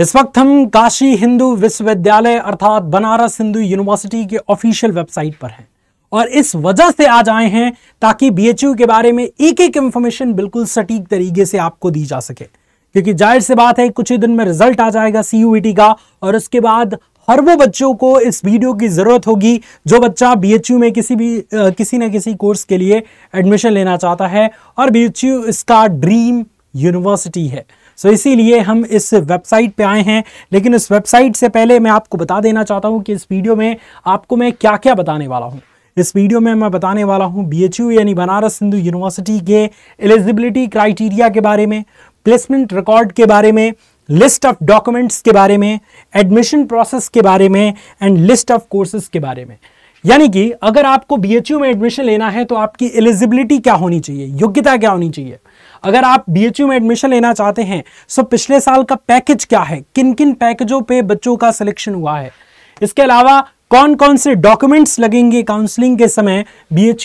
इस वक्त हम काशी हिंदू विश्वविद्यालय अर्थात बनारस हिंदू यूनिवर्सिटी के ऑफिशियल वेबसाइट पर हैं और इस वजह से आज आए हैं ताकि बीएचयू के बारे में एक एक इंफॉर्मेशन बिल्कुल सटीक तरीके से आपको दी जा सके क्योंकि जाहिर सी बात है कुछ ही दिन में रिजल्ट आ जाएगा सी e का और उसके बाद हर वो बच्चों को इस वीडियो की ज़रूरत होगी जो बच्चा बीएचयू में किसी भी आ, किसी न किसी कोर्स के लिए एडमिशन लेना चाहता है और बीएचयू इसका ड्रीम यूनिवर्सिटी है सो so, इसीलिए हम इस वेबसाइट पे आए हैं लेकिन उस वेबसाइट से पहले मैं आपको बता देना चाहता हूँ कि इस वीडियो में आपको मैं क्या क्या बताने वाला हूँ इस वीडियो में मैं बताने वाला हूँ बी यानी बनारस हिंदू यूनिवर्सिटी के एलिजिबिलिटी क्राइटीरिया के बारे में प्लेसमेंट रिकॉर्ड के बारे में लिस्ट ऑफ डॉक्यूमेंट्स के बारे में एडमिशन प्रोसेस के बारे में एंड लिस्ट ऑफ कोर्सेज के बारे में यानी कि अगर आपको बी में एडमिशन लेना है तो आपकी एलिजिबिलिटी क्या होनी चाहिए योग्यता क्या होनी चाहिए अगर आप बी में एडमिशन लेना चाहते हैं सो पिछले साल का पैकेज क्या है किन किन पैकेजों पे बच्चों का सिलेक्शन हुआ है इसके अलावा कौन कौन से डॉक्यूमेंट्स लगेंगे काउंसलिंग के समय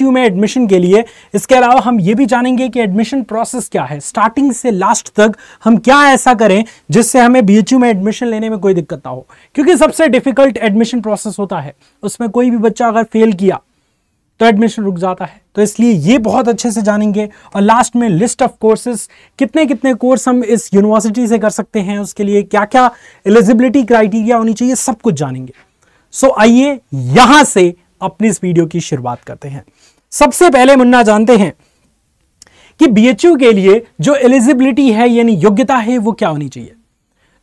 यू में एडमिशन के लिए इसके अलावा हम ये भी जानेंगे कि एडमिशन प्रोसेस क्या है स्टार्टिंग से लास्ट तक हम क्या ऐसा करें जिससे हमें यू में एडमिशन लेने में कोई दिक्कत ना हो क्योंकि सबसे डिफिकल्ट एडमिशन प्रोसेस होता है उसमें कोई भी बच्चा अगर फेल किया तो एडमिशन रुक जाता है तो इसलिए ये बहुत अच्छे से जानेंगे और लास्ट में लिस्ट ऑफ कोर्सेज कितने कितने कोर्स हम इस यूनिवर्सिटी से कर सकते हैं उसके लिए क्या क्या एलिजिबिलिटी क्राइटेरिया होनी चाहिए सब कुछ जानेंगे सो so, आइए यहां से अपनी इस वीडियो की शुरुआत करते हैं सबसे पहले मुन्ना जानते हैं कि बीएचयू के लिए जो एलिजिबिलिटी है यानी योग्यता है वो क्या होनी चाहिए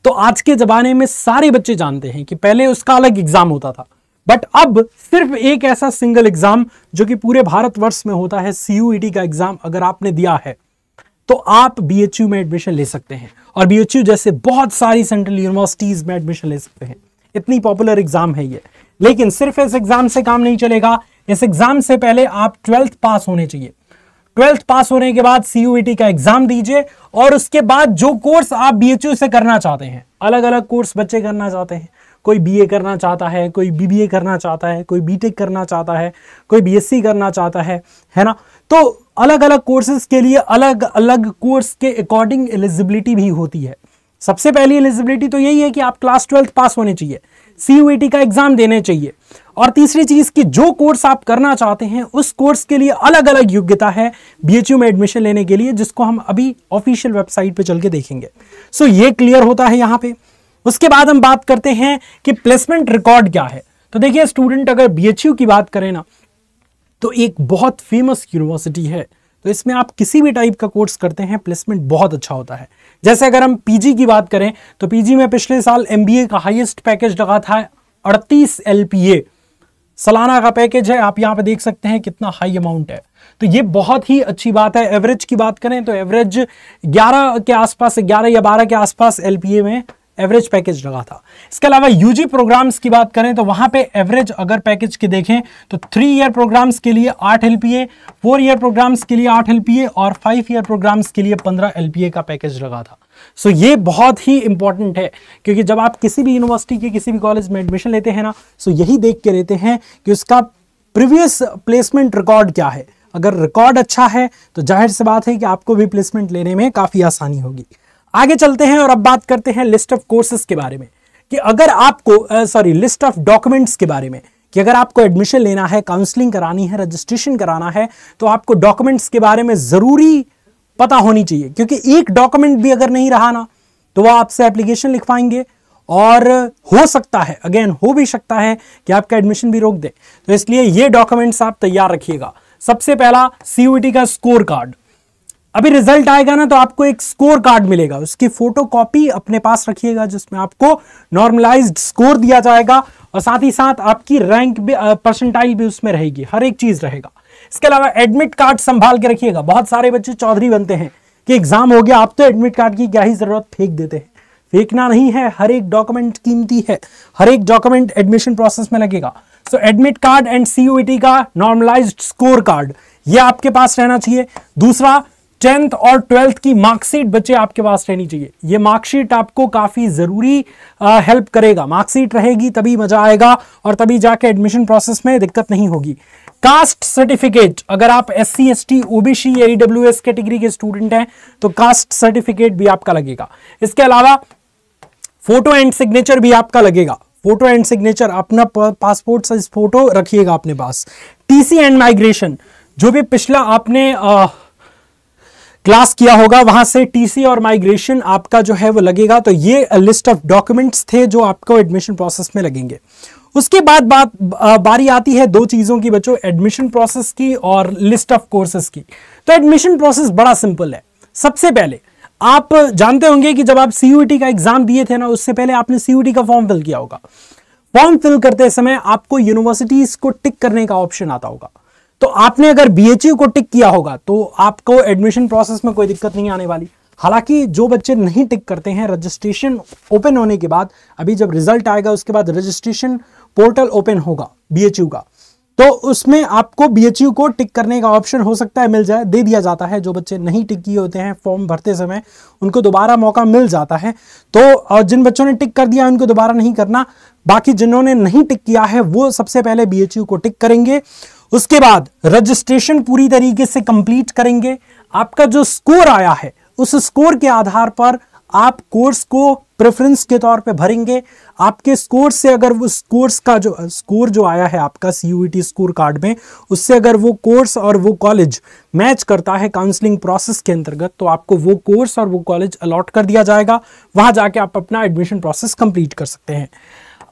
तो आज के जमाने में सारे बच्चे जानते हैं कि पहले उसका अलग एग्जाम होता था बट अब सिर्फ एक ऐसा सिंगल एग्जाम जो कि पूरे भारतवर्ष में होता है सीयूईटी e का एग्जाम अगर आपने दिया है तो आप बीएचयू में एडमिशन ले सकते हैं और बीएचयू जैसे बहुत सारी सेंट्रल यूनिवर्सिटीज में एडमिशन ले सकते हैं इतनी पॉपुलर एग्जाम है ये लेकिन सिर्फ इस एग्जाम से काम नहीं चलेगा इस एग्जाम से पहले आप ट्वेल्थ पास होने चाहिए ट्वेल्थ पास होने के बाद सीयूईटी e का एग्जाम दीजिए और उसके बाद जो कोर्स आप बीएचयू से करना चाहते हैं अलग अलग कोर्स बच्चे करना चाहते हैं कोई बीए करना चाहता है कोई बीबीए करना चाहता है कोई बीटेक करना चाहता है कोई बीएससी करना चाहता है है ना तो अलग अलग कोर्सेज के लिए अलग अलग कोर्स के अकॉर्डिंग एलिजिबिलिटी भी होती है सबसे पहली एलिजिबिलिटी तो यही है कि आप क्लास ट्वेल्थ पास होने चाहिए सी का एग्जाम देने चाहिए और तीसरी चीज कि जो कोर्स आप करना चाहते हैं उस कोर्स के लिए अलग अलग योग्यता है बी में एडमिशन लेने के लिए जिसको हम अभी ऑफिशियल वेबसाइट पे चल के देखेंगे सो so, ये क्लियर होता है यहाँ पे उसके बाद हम बात करते हैं कि प्लेसमेंट रिकॉर्ड क्या है तो देखिए स्टूडेंट अगर बी की बात करें ना तो एक बहुत फेमस यूनिवर्सिटी है तो इसमें आप किसी भी टाइप का कोर्स करते हैं प्लेसमेंट बहुत अच्छा होता है जैसे अगर हम पीजी की बात करें तो पीजी में पिछले साल एमबीए का हाईएस्ट पैकेज लगा था अड़तीस एलपीए सालाना का पैकेज है आप यहाँ पे देख सकते हैं कितना हाई अमाउंट है तो ये बहुत ही अच्छी बात है एवरेज की बात करें तो एवरेज 11 के आसपास 11 या 12 के आसपास एलपीए में एवरेज पैकेज लगा था इसके अलावा यूजी प्रोग्राम्स की बात करें तो वहां पे एवरेज अगर पैकेज की देखें तो थ्री ईयर प्रोग्राम्स के लिए आठ L P A four year programs के लिए आठ एल पी ए और फाइव ईयर प्रोग्राम्स के लिए पंद्रह एल पी ए का पैकेज लगा था सो so, ये बहुत ही इंपॉर्टेंट है क्योंकि जब आप किसी भी यूनिवर्सिटी के किसी भी कॉलेज में एडमिशन लेते हैं ना सो यही देख के लेते हैं कि उसका प्रीवियस प्लेसमेंट रिकॉर्ड क्या है अगर रिकॉर्ड अच्छा है तो जाहिर सी बात है कि आपको भी प्लेसमेंट लेने में काफ़ी आसानी होगी आगे चलते हैं और अब बात करते हैं लिस्ट ऑफ कोर्सेज के बारे में कि अगर आपको सॉरी लिस्ट ऑफ डॉक्यूमेंट्स के बारे में कि अगर आपको एडमिशन लेना है काउंसलिंग करानी है रजिस्ट्रेशन कराना है तो आपको डॉक्यूमेंट्स के बारे में ज़रूरी पता होनी चाहिए क्योंकि एक डॉक्यूमेंट भी अगर नहीं रहा ना तो वह आपसे एप्लीकेशन लिखवाएंगे और हो सकता है अगेन हो भी सकता है कि आपका एडमिशन भी रोक दे तो इसलिए ये डॉक्यूमेंट्स आप तैयार रखिएगा सबसे पहला सीयूटी का स्कोर कार्ड अभी रिजल्ट आएगा ना तो आपको एक स्कोर कार्ड मिलेगा उसकी फोटो कॉपी अपने पास रखिएगा जिसमें आपको नॉर्मलाइज्ड स्कोर दिया जाएगा और साथ ही साथ आपकी रैंक भी परसेंटाइल भी उसमें रहेगी हर एक चीज रहेगा इसके अलावा एडमिट कार्ड संभाल के रखिएगा बहुत सारे बच्चे चौधरी बनते हैं कि एग्जाम हो गया आप तो एडमिट कार्ड की क्या ही जरूरत फेंक देते हैं फेंकना नहीं है हर एक डॉक्यूमेंट कीमती है हर एक डॉक्यूमेंट एडमिशन प्रोसेस में लगेगा so admit card and CUET का नॉर्मलाइज्ड स्कोर कार्ड ये आपके पास रहना चाहिए दूसरा टेंथ और ट्वेल्थ की मार्कशीट बच्चे आपके पास रहनी चाहिए ये मार्कशीट आपको काफ़ी ज़रूरी हेल्प करेगा मार्कशीट रहेगी तभी मज़ा आएगा और तभी जाके एडमिशन प्रोसेस में दिक्कत नहीं होगी कास्ट सर्टिफिकेट अगर आप S C S T OBC या एस कैटेगरी के स्टूडेंट हैं तो कास्ट सर्टिफिकेट भी आपका लगेगा इसके अलावा फोटो एंड सिग्नेचर भी आपका लगेगा फोटो एंड सिग्नेचर अपना पासपोर्ट साइज फोटो रखिएगा अपने पास टीसी एंड माइग्रेशन जो भी पिछला आपने आ, क्लास किया होगा वहां से टीसी और माइग्रेशन आपका जो है वो लगेगा तो ये लिस्ट ऑफ डॉक्यूमेंट्स थे जो आपको एडमिशन प्रोसेस में लगेंगे उसके बाद बात बारी आती है दो चीज़ों की बच्चों एडमिशन प्रोसेस की और लिस्ट ऑफ कोर्सेस की तो एडमिशन प्रोसेस बड़ा सिंपल है सबसे पहले आप जानते होंगे कि जब आप सीयूटी का एग्जाम दिए थे ना उससे पहले आपने सीयूटी का फॉर्म फिल किया होगा फॉर्म फिल करते समय आपको यूनिवर्सिटीज को टिक करने का ऑप्शन आता होगा तो आपने अगर बी e को टिक किया होगा तो आपको एडमिशन प्रोसेस में कोई दिक्कत नहीं आने वाली हालांकि जो बच्चे नहीं टिक करते हैं रजिस्ट्रेशन ओपन होने के बाद अभी जब रिजल्ट आएगा उसके बाद रजिस्ट्रेशन पोर्टल ओपन होगा बी e का तो उसमें आपको बी e को टिक करने का ऑप्शन हो सकता है मिल जाए दे दिया जाता है जो बच्चे नहीं टिक किए होते हैं फॉर्म भरते समय उनको दोबारा मौका मिल जाता है तो जिन बच्चों ने टिक कर दिया उनको दोबारा नहीं करना बाकी जिन्होंने नहीं टिक किया है वो सबसे पहले बी को टिक करेंगे उसके बाद रजिस्ट्रेशन पूरी तरीके से कंप्लीट करेंगे आपका जो स्कोर आया है उस स्कोर के आधार पर आप कोर्स को प्रेफरेंस के तौर पे भरेंगे आपके स्कोर से अगर उस कोर्स का जो स्कोर जो आया है आपका सी स्कोर कार्ड में उससे अगर वो कोर्स और वो कॉलेज मैच करता है काउंसलिंग प्रोसेस के अंतर्गत तो आपको वो कोर्स और वो कॉलेज अलॉट कर दिया जाएगा वहां जाके आप अपना एडमिशन प्रोसेस कंप्लीट कर सकते हैं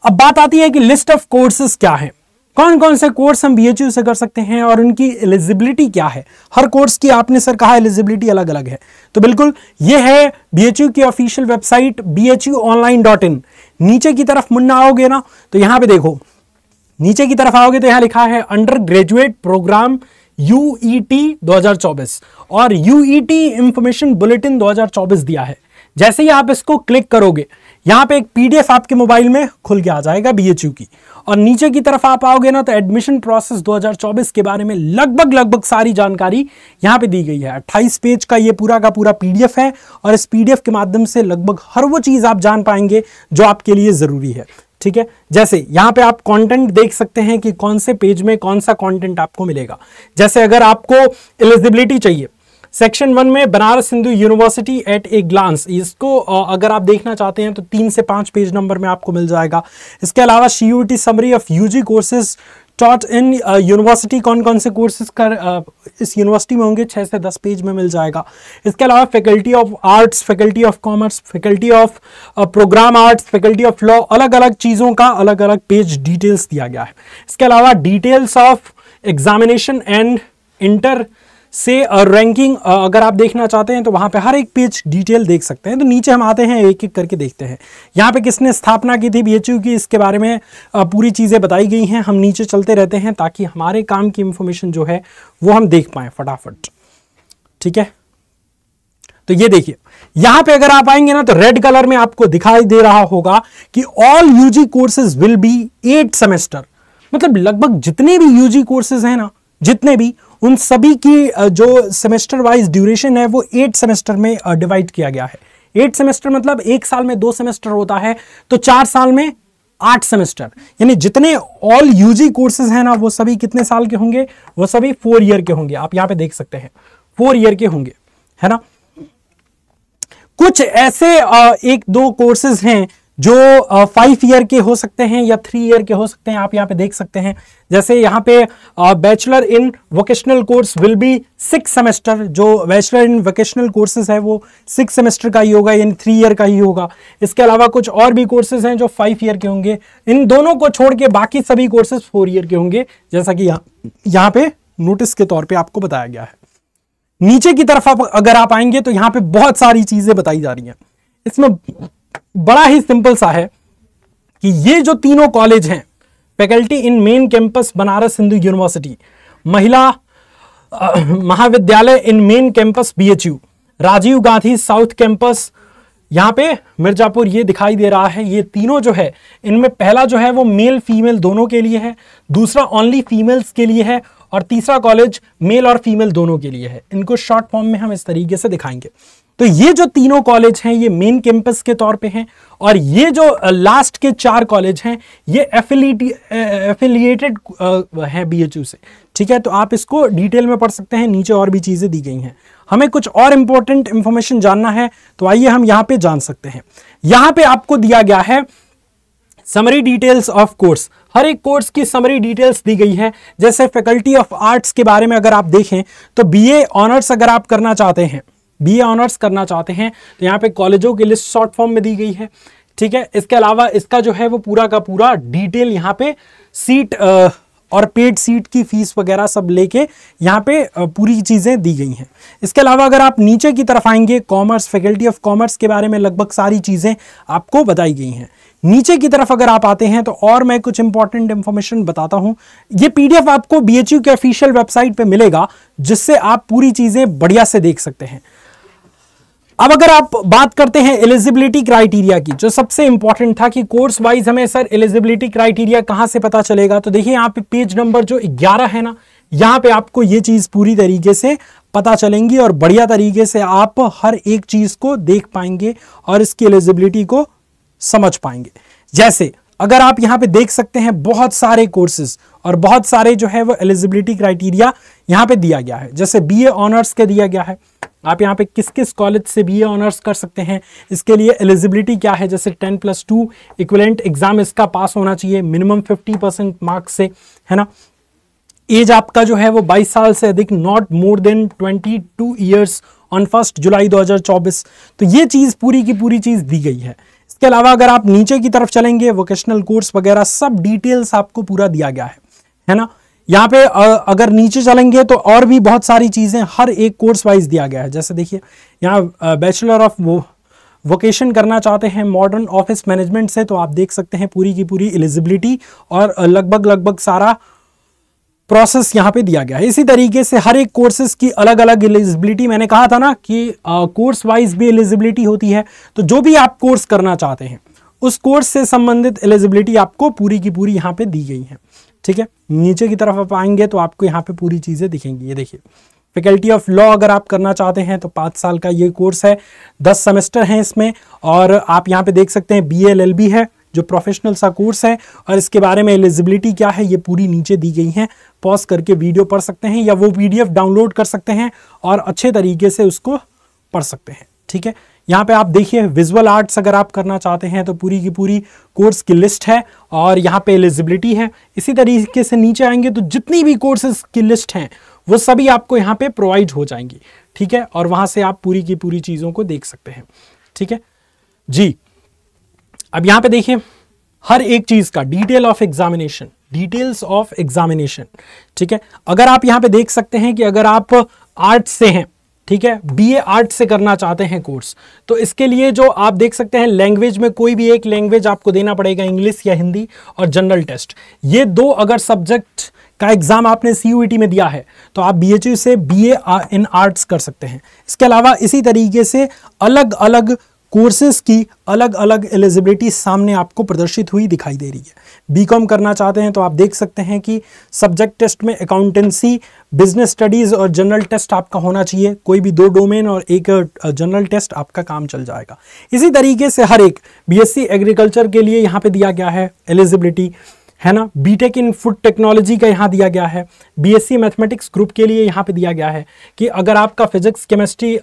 अब बात आती है कि लिस्ट ऑफ कोर्सेस क्या है कौन कौन से कोर्स हम बी से कर सकते हैं और उनकी एलिजिबिलिटी क्या है हर कोर्स की आपने सर कहा एलिजिबिलिटी अलग अलग है तो बिल्कुल ये है बी की ऑफिशियल वेबसाइट बी नीचे की तरफ मुन्ना आओगे ना तो यहाँ पे देखो नीचे की तरफ आओगे तो यहाँ लिखा है अंडर ग्रेजुएट प्रोग्राम यू 2024 और U E T information bulletin 2024 दिया है जैसे ही आप इसको क्लिक करोगे यहाँ पे एक पीडीएफ आपके मोबाइल में खुल के आ जाएगा बीएचयू की और नीचे की तरफ आप आओगे ना तो एडमिशन प्रोसेस 2024 के बारे में लगभग लगभग सारी जानकारी यहाँ पे दी गई है 28 पेज का ये पूरा का पूरा पीडीएफ है और इस पीडीएफ के माध्यम से लगभग हर वो चीज़ आप जान पाएंगे जो आपके लिए ज़रूरी है ठीक है जैसे यहाँ पे आप कंटेंट देख सकते हैं कि कौन से पेज में कौन सा कंटेंट आपको मिलेगा जैसे अगर आपको एलिजिबिलिटी चाहिए सेक्शन वन में Banaras Hindu university at a glance इसको अगर आप देखना चाहते हैं तो तीन से पाँच पेज नंबर में आपको मिल जाएगा इसके अलावा C U T summary of U G courses taught in university कौन कौन से कोर्सेज कर uh, इस यूनिवर्सिटी में होंगे छः से दस पेज में मिल जाएगा इसके अलावा faculty of arts faculty of commerce faculty of program arts faculty of law अलग अलग चीज़ों का अलग अलग पेज डिटेल्स दिया गया है इसके अलावा details of examination and inter se ranking अगर आप देखना चाहते हैं तो वहां पे हर एक पेज डिटेल देख सकते हैं तो नीचे हम आते हैं एक एक करके देखते हैं यहाँ पे किसने स्थापना की थी बी की इसके बारे में पूरी चीज़ें बताई गई हैं हम नीचे चलते रहते हैं ताकि हमारे काम की इंफॉर्मेशन जो है वो हम देख पाए फटाफट ठीक है तो ये देखिए यहां पे अगर आप आएंगे ना तो रेड कलर में आपको दिखाई दे रहा होगा कि all UG courses will be eight semester मतलब लगभग जितने भी यूजी कोर्सेज हैं ना जितने भी उन सभी की जो सेमेस्टर वाइज ड्यूरेशन है वो एट सेमेस्टर में डिवाइड किया गया है एट सेमेस्टर मतलब एक साल में दो सेमेस्टर होता है तो चार साल में आठ सेमेस्टर यानी जितने ऑल यूजी कोर्सेज हैं ना वो सभी कितने साल के होंगे वो सभी फोर ईयर के होंगे आप यहां पे देख सकते हैं फोर ईयर के होंगे है ना कुछ ऐसे एक दो कोर्सेज हैं जो फाइव ईयर के हो सकते हैं या थ्री ईयर के हो सकते हैं आप यहाँ पे देख सकते हैं जैसे यहाँ पे bachelor in vocational course will be six semester जो बैचलर इन वोकेशनल कोर्सेज है वो सिक्स सेमेस्टर का ही होगा यानी थ्री ईयर का ही होगा इसके अलावा कुछ और भी कोर्सेज हैं जो फाइव ईयर के होंगे इन दोनों को छोड़ के बाकी सभी कोर्सेज फोर ईयर के होंगे जैसा कि यहाँ यहाँ पे नोटिस के तौर पर आपको बताया गया है नीचे की तरफ आप अगर आप आएंगे तो यहाँ पे बहुत सारी चीज़ें बताई जा रही हैं इसमें बड़ा ही सिंपल सा है कि ये जो तीनों कॉलेज हैं faculty in main campus Banaras Hindu university Mahila Mahavidyalaya in main campus BHU Rajiv Gandhi south campus यहाँ पे मिर्जापुर ये दिखाई दे रहा है ये तीनों जो है इनमें पहला जो है वो मेल फीमेल दोनों के लिए है दूसरा ओनली फीमेल्स के लिए है और तीसरा कॉलेज मेल और फीमेल दोनों के लिए है इनको शॉर्ट फॉर्म में हम इस तरीके से दिखाएंगे तो ये जो तीनों कॉलेज हैं ये मेन कैंपस के तौर पे हैं और ये जो लास्ट के चार कॉलेज हैं ये एफिलिएटेड है बीएचयू से ठीक है तो आप इसको डिटेल में पढ़ सकते हैं नीचे और भी चीज़ें दी गई हैं हमें कुछ और इंपॉर्टेंट इन्फॉर्मेशन जानना है तो आइए हम यहाँ पे जान सकते हैं यहाँ पे आपको दिया गया है समरी डिटेल्स ऑफ कोर्स हर एक कोर्स की समरी डिटेल्स दी गई है जैसे फैकल्टी ऑफ आर्ट्स के बारे में अगर आप देखें तो बीए ऑनर्स अगर आप करना चाहते हैं बीए ऑनर्स करना चाहते हैं तो यहाँ पे कॉलेजों की लिस्ट शॉर्ट फॉर्म में दी गई है ठीक है इसके अलावा इसका जो है वो पूरा का पूरा डिटेल यहाँ पे सीट आ, और पेड सीट की फीस वगैरह सब लेके यहाँ पे पूरी चीज़ें दी गई हैं इसके अलावा अगर आप नीचे की तरफ आएंगे कॉमर्स फैकल्टी ऑफ कॉमर्स के बारे में लगभग सारी चीज़ें आपको बताई गई हैं नीचे की तरफ अगर आप आते हैं तो और मैं कुछ इंपॉर्टेंट इंफॉर्मेशन बताता हूं ये पीडीएफ आपको बीएचयू के ऑफिशियल वेबसाइट पे मिलेगा जिससे आप पूरी चीजें बढ़िया से देख सकते हैं अब अगर आप बात करते हैं एलिजिबिलिटी क्राइटेरिया की जो सबसे इंपॉर्टेंट था कि कोर्स वाइज हमें सर एलिजिबिलिटी क्राइटेरिया कहां से पता चलेगा तो देखिए यहां पे पेज नंबर जो 11 है ना यहां पे आपको ये चीज पूरी तरीके से पता चलेंगी और बढ़िया तरीके से आप हर एक चीज को देख पाएंगे और इसकी एलिजिबिलिटी को समझ पाएंगे जैसे अगर आप यहां पे देख सकते हैं बहुत सारे कोर्सेज और बहुत सारे जो है वो एलिजिबिलिटी क्राइटेरिया यहां पे दिया गया है जैसे बीए ऑनर्स के दिया गया है आप यहां पे किस किस कॉलेज से बीए ऑनर्स कर सकते हैं इसके लिए एलिजिबिलिटी क्या है जैसे ten plus two equivalent exam इसका पास होना चाहिए मिनिमम फिफ्टी परसेंट मार्क्स से है ना एज आपका जो है वो 22 साल से अधिक not more than 22 two years on first July 2024 तो ये चीज़ पूरी की पूरी चीज़ दी गई है इसके अलावा अगर आप नीचे की तरफ चलेंगे वोकेशनल कोर्स वगैरह सब डिटेल्स आपको पूरा दिया गया है है ना यहाँ पे अगर नीचे चलेंगे तो और भी बहुत सारी चीज़ें हर एक कोर्स वाइज दिया गया है जैसे देखिए यहाँ बैचलर ऑफ वो वोकेशन करना चाहते हैं मॉडर्न ऑफिस मैनेजमेंट से तो आप देख सकते हैं पूरी की पूरी एलिजिबिलिटी और लगभग लगभग सारा प्रोसेस यहाँ पे दिया गया है इसी तरीके से हर एक कोर्सेज की अलग अलग एलिजिबिलिटी मैंने कहा था ना कि कोर्स वाइज भी एलिजिबिलिटी होती है तो जो भी आप कोर्स करना चाहते हैं उस कोर्स से संबंधित एलिजिबिलिटी आपको पूरी की पूरी यहाँ पे दी गई है ठीक है नीचे की तरफ आप आएंगे तो आपको यहाँ पे पूरी चीज़ें दिखेंगी ये देखिए फैकल्टी ऑफ लॉ अगर आप करना चाहते हैं तो पाँच साल का ये कोर्स है दस सेमेस्टर हैं इसमें और आप यहाँ पे देख सकते हैं बी एल एल बी है जो प्रोफेशनल सा कोर्स है और इसके बारे में एलिजिबिलिटी क्या है ये पूरी नीचे दी गई है पॉज करके वीडियो पढ़ सकते हैं या वो पी डाउनलोड कर सकते हैं और अच्छे तरीके से उसको पढ़ सकते हैं ठीक है यहाँ पे आप देखिए विजुअल आर्ट्स अगर आप करना चाहते हैं तो पूरी की पूरी कोर्स की लिस्ट है और यहाँ पे एलिजिबिलिटी है इसी तरीके से नीचे आएंगे तो जितनी भी कोर्सेज की लिस्ट हैं वो सभी आपको यहाँ पे प्रोवाइड हो जाएंगी ठीक है और वहाँ से आप पूरी की पूरी चीज़ों को देख सकते हैं ठीक है जी अब यहां पे देखिए हर एक चीज का detail of examination details of examination ठीक है अगर आप यहां पे देख सकते हैं कि अगर आप आर्ट से हैं ठीक है बी ए आर्ट से करना चाहते हैं कोर्स तो इसके लिए जो आप देख सकते हैं लैंग्वेज में कोई भी एक लैंग्वेज आपको देना पड़ेगा इंग्लिश या हिंदी और जनरल टेस्ट ये दो अगर सब्जेक्ट का एग्जाम आपने सी e में दिया है तो आप बी से बी इन आर्ट्स कर सकते हैं इसके अलावा इसी तरीके से अलग अलग कोर्सेज की अलग अलग एलिजिबिलिटी सामने आपको प्रदर्शित हुई दिखाई दे रही है बीकॉम करना चाहते हैं तो आप देख सकते हैं कि सब्जेक्ट टेस्ट में अकाउंटेंसी बिजनेस स्टडीज़ और जनरल टेस्ट आपका होना चाहिए कोई भी दो डोमेन और एक जनरल टेस्ट आपका काम चल जाएगा इसी तरीके से हर एक बी एग्रीकल्चर के लिए यहाँ पर दिया गया है एलिजिबिलिटी है ना बीटेक इन फूड टेक्नोलॉजी का यहाँ दिया गया है बीएससी मैथमेटिक्स ग्रुप के लिए यहाँ पे दिया गया है कि अगर आपका फिजिक्स केमिस्ट्री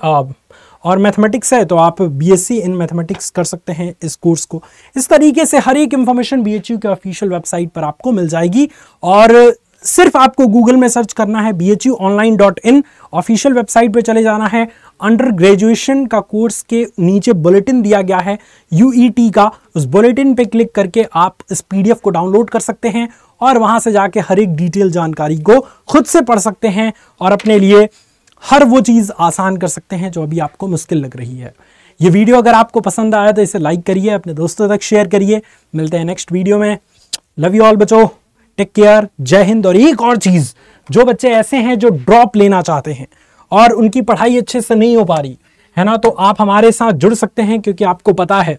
और मैथमेटिक्स है तो आप बीएससी इन मैथमेटिक्स कर सकते हैं इस कोर्स को इस तरीके से हर एक इन्फॉर्मेशन बीएचयू के ऑफिशियल वेबसाइट पर आपको मिल जाएगी और सिर्फ आपको गूगल में सर्च करना है B H U online dot in official website पर चले जाना है अंडर ग्रेजुएशन का कोर्स के नीचे बुलेटिन दिया गया है यू ई टी का उस बुलेटिन पे क्लिक करके आप इस पी डी एफ को डाउनलोड कर सकते हैं और वहाँ से जाके हर एक डिटेल जानकारी को खुद से पढ़ सकते हैं और अपने लिए हर वो चीज़ आसान कर सकते हैं जो अभी आपको मुश्किल लग रही है ये वीडियो अगर आपको पसंद आया तो इसे लाइक करिए अपने दोस्तों तक शेयर करिए मिलते हैं नेक्स्ट वीडियो में लव यू ऑल बचो टेक केयर जय हिंद और एक और चीज़ जो बच्चे ऐसे हैं जो ड्रॉप लेना चाहते हैं और उनकी पढ़ाई अच्छे से नहीं हो पा रही है ना तो आप हमारे साथ जुड़ सकते हैं क्योंकि आपको पता है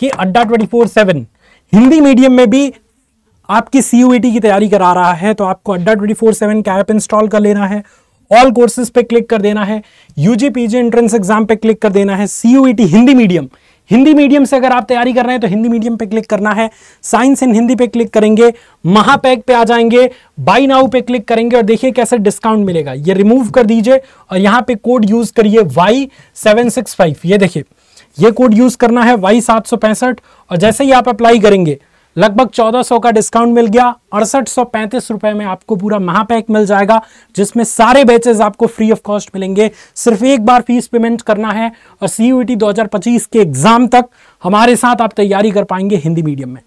कि Adda twenty four seven Hindi medium में भी आपकी सी e की तैयारी करा रहा है तो आपको अड्डा ट्वेंटी फोर सेवन का ऐप इंस्टॉल कर लेना है ऑल कोर्सेज पे क्लिक कर देना है यूजी पीजी एंट्रेंस एग्जाम पे क्लिक कर देना है CUET e Hindi medium Hindi medium से अगर आप तैयारी कर रहे हैं तो हिंदी मीडियम पे क्लिक करना है साइंस एंड हिंदी पे क्लिक करेंगे महापैक पे आ जाएंगे बाई नाउ पे क्लिक करेंगे और देखिए कैसे डिस्काउंट मिलेगा ये रिमूव कर दीजिए और यहां पे कोड यूज करिए वाई सेवन सिक्स फाइव ये देखिए ये कोड यूज करना है वाई सात सौ पैंसठ और जैसे ही आप अप्लाई करेंगे लगभग 1400 का डिस्काउंट मिल गया अड़सठ सौ रुपए में आपको पूरा महापैक मिल जाएगा जिसमें सारे बैचेस आपको फ्री ऑफ कॉस्ट मिलेंगे सिर्फ एक बार फीस पेमेंट करना है और सी यू टी के एग्जाम तक हमारे साथ आप तैयारी कर पाएंगे हिंदी मीडियम में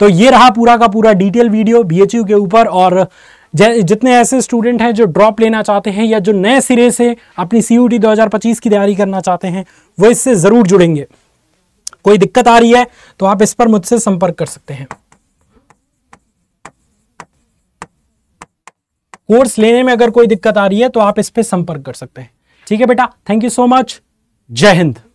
तो ये रहा पूरा का पूरा डिटेल वीडियो बी के ऊपर और जितने ऐसे स्टूडेंट हैं जो ड्रॉप लेना चाहते हैं या जो नए सिरे से अपनी सी यू टी की तैयारी करना चाहते हैं वो इससे ज़रूर जुड़ेंगे कोई दिक्कत आ रही है तो आप इस पर मुझसे संपर्क कर सकते हैं कोर्स लेने में अगर कोई दिक्कत आ रही है तो आप इस पर संपर्क कर सकते हैं ठीक है बेटा थैंक यू सो मच जय हिंद